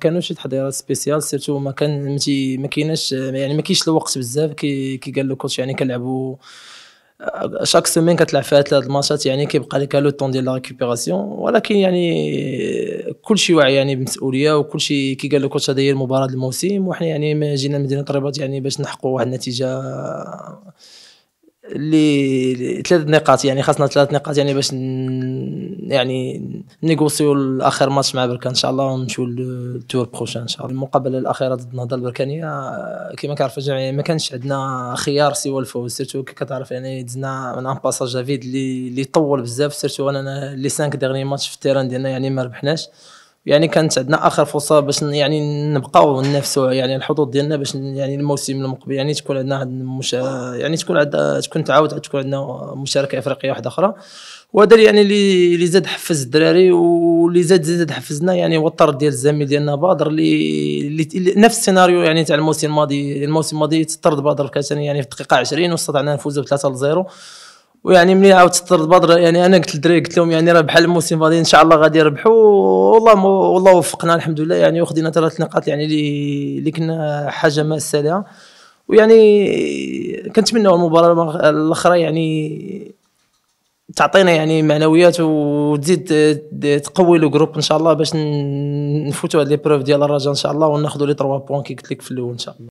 كانوا شي تحضيرات سبيسيال سيرتو ما كان ما كايناش يعني ما كاينش الوقت بزاف كي كي قال كوتش يعني كنلعبوا شاك سيمين كتلعب فيها ثلاث ماتشات يعني كيبقى لك لو طون ديال لا ريكوبيراسيون ولكن يعني آه، كلشي واعي يعني بمسؤوليه شيء كي قال كوتش هذه هي المباراه الموسم وحنا يعني ما جينا مدينه الرباط يعني باش نحققوا واحد النتيجه آه، اللي ثلاث نقاط يعني خاصنا ثلاث نقاط يعني باش يعني نيغوسيو الاخر ماتش مع بركان ان شاء الله ونمشيو للتور بروشان ان شاء الله المقابله الاخيره ضد النهضه البركانيه آه، كما كنعرف الجميع ما كانش عندنا خيار سوى الفوز سيرتو كي كتعرف يعني دزنا من ان باساج جافيد اللي طول بزاف سيرتو اننا لي 5 ديرني ماتش في التيران ديالنا يعني ما ربحناش يعني كانت عندنا اخر فرصه باش يعني نبقاو ننافسوا يعني الحظوظ ديالنا باش يعني الموسم المقبل يعني تكون عندنا هاد المشا... يعني تكون عد... تكون تعاود تكون عندنا مشاركه افريقيه واحده اخرى وهذا يعني اللي زاد حفز الدراري واللي زاد زاد حفزنا يعني هو الطرد ديال الزميل ديالنا بدر اللي, اللي نفس السيناريو يعني تاع الموسم الماضي الموسم الماضي تطرد بدر الكاسني يعني في الدقيقه 20 واستطعنا نفوز ب 3 ل 0 ويعني ملي عاود تطرد بدر يعني انا قلت للدراري قلت لهم يعني راه بحال الموسم غادي ان شاء الله غادي يربحوا والله مو والله وفقنا الحمد لله يعني وخدينا ثلاث نقاط يعني اللي كنا حاجه ما لها ويعني كنتمنوا المباراه الاخرى يعني تعطينا يعني معنويات وتزيد تقوي لو جروب ان شاء الله باش نفوتوا هاد لي بروف ديال الرجاء ان شاء الله وناخذوا لي 3 بوان كي قلت لك في الاول ان شاء الله